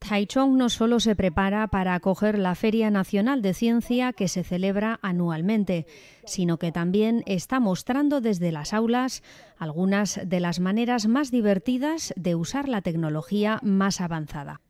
Taichung no solo se prepara para acoger la Feria Nacional de Ciencia que se celebra anualmente, sino que también está mostrando desde las aulas algunas de las maneras más divertidas de usar la tecnología más avanzada.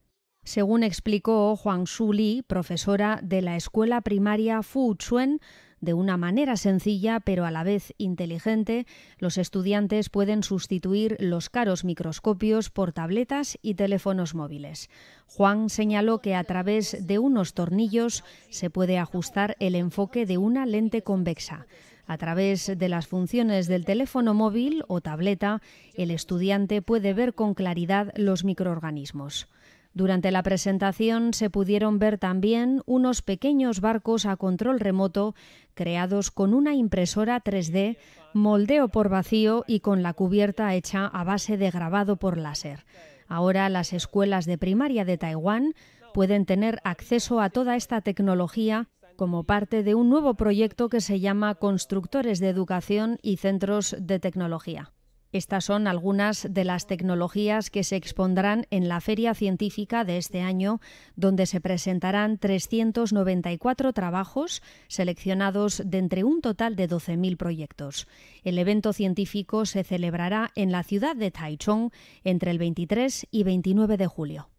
Según explicó Juan Su Li, profesora de la escuela primaria Fu Chuen, de una manera sencilla pero a la vez inteligente, los estudiantes pueden sustituir los caros microscopios por tabletas y teléfonos móviles. Juan señaló que a través de unos tornillos se puede ajustar el enfoque de una lente convexa. A través de las funciones del teléfono móvil o tableta, el estudiante puede ver con claridad los microorganismos. Durante la presentación se pudieron ver también unos pequeños barcos a control remoto creados con una impresora 3D, moldeo por vacío y con la cubierta hecha a base de grabado por láser. Ahora las escuelas de primaria de Taiwán pueden tener acceso a toda esta tecnología como parte de un nuevo proyecto que se llama Constructores de Educación y Centros de Tecnología. Estas son algunas de las tecnologías que se expondrán en la Feria Científica de este año, donde se presentarán 394 trabajos seleccionados de entre un total de 12.000 proyectos. El evento científico se celebrará en la ciudad de Taichung entre el 23 y 29 de julio.